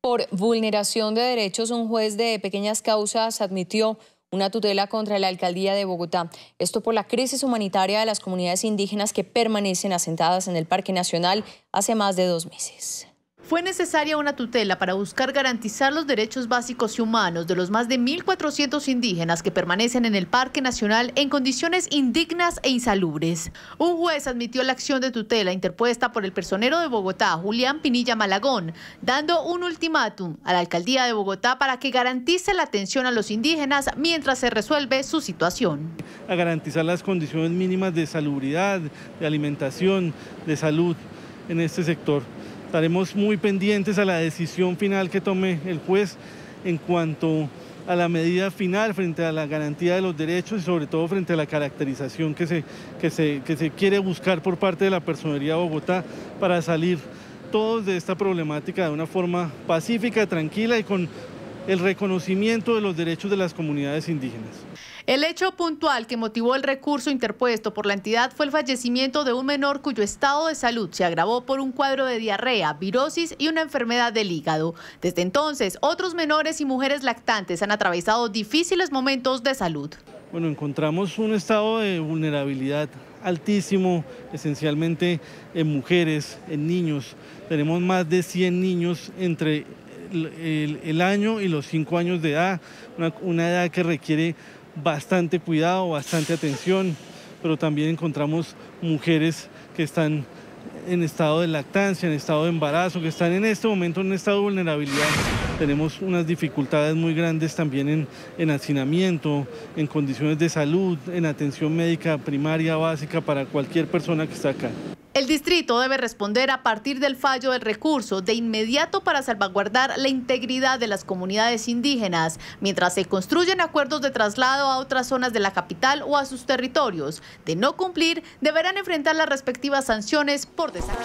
Por vulneración de derechos, un juez de pequeñas causas admitió una tutela contra la alcaldía de Bogotá. Esto por la crisis humanitaria de las comunidades indígenas que permanecen asentadas en el Parque Nacional hace más de dos meses fue necesaria una tutela para buscar garantizar los derechos básicos y humanos de los más de 1.400 indígenas que permanecen en el Parque Nacional en condiciones indignas e insalubres. Un juez admitió la acción de tutela interpuesta por el personero de Bogotá, Julián Pinilla Malagón, dando un ultimátum a la alcaldía de Bogotá para que garantice la atención a los indígenas mientras se resuelve su situación. A garantizar las condiciones mínimas de salubridad, de alimentación, de salud en este sector. Estaremos muy pendientes a la decisión final que tome el juez en cuanto a la medida final frente a la garantía de los derechos y sobre todo frente a la caracterización que se, se quiere buscar por parte de la Personería de Bogotá para salir todos de esta problemática de una forma pacífica, tranquila y con el reconocimiento de los derechos de las comunidades indígenas. El hecho puntual que motivó el recurso interpuesto por la entidad fue el fallecimiento de un menor cuyo estado de salud se agravó por un cuadro de diarrea, virosis y una enfermedad del hígado. Desde entonces, otros menores y mujeres lactantes han atravesado difíciles momentos de salud. Bueno, encontramos un estado de vulnerabilidad altísimo, esencialmente en mujeres, en niños. Tenemos más de 100 niños entre el, año y los cinco años de edad, una, edad que requiere bastante cuidado, bastante atención, pero también encontramos mujeres que están en estado de lactancia, en estado de embarazo, que están en este momento en estado de vulnerabilidad. Tenemos unas dificultades muy grandes también en, en hacinamiento, en condiciones de salud, en atención médica primaria, básica para cualquier persona que está acá. El distrito debe responder a partir del fallo del recurso de inmediato para salvaguardar la integridad de las comunidades indígenas, mientras se construyen acuerdos de traslado a otras zonas de la capital o a sus territorios. De no cumplir, deberán enfrentar las respectivas sanciones por desacato.